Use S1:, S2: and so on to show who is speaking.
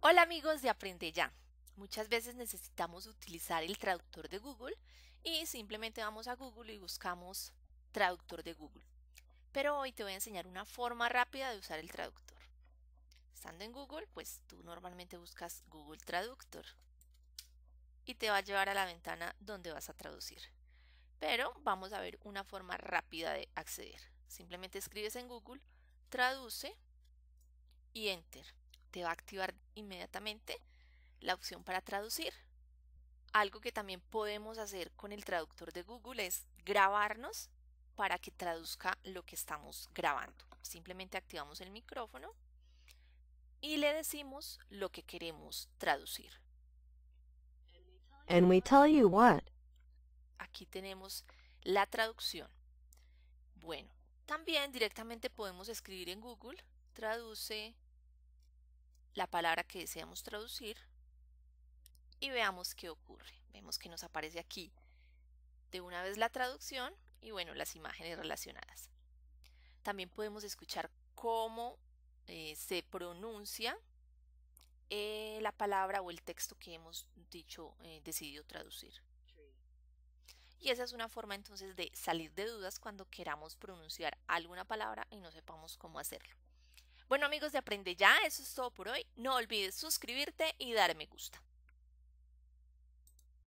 S1: Hola amigos de Aprende Ya. Muchas veces necesitamos utilizar el traductor de Google y simplemente vamos a Google y buscamos traductor de Google. Pero hoy te voy a enseñar una forma rápida de usar el traductor. Estando en Google, pues tú normalmente buscas Google Traductor y te va a llevar a la ventana donde vas a traducir. Pero vamos a ver una forma rápida de acceder. Simplemente escribes en Google, traduce y enter te va a activar inmediatamente la opción para traducir. Algo que también podemos hacer con el traductor de Google es grabarnos para que traduzca lo que estamos grabando. Simplemente activamos el micrófono y le decimos lo que queremos traducir.
S2: And we tell you what.
S1: Aquí tenemos la traducción. Bueno, también directamente podemos escribir en Google traduce la palabra que deseamos traducir y veamos qué ocurre. Vemos que nos aparece aquí de una vez la traducción y bueno, las imágenes relacionadas. También podemos escuchar cómo eh, se pronuncia eh, la palabra o el texto que hemos dicho, eh, decidido traducir. Y esa es una forma entonces de salir de dudas cuando queramos pronunciar alguna palabra y no sepamos cómo hacerlo. Bueno amigos de Aprende Ya, eso es todo por hoy. No olvides suscribirte y dar me gusta.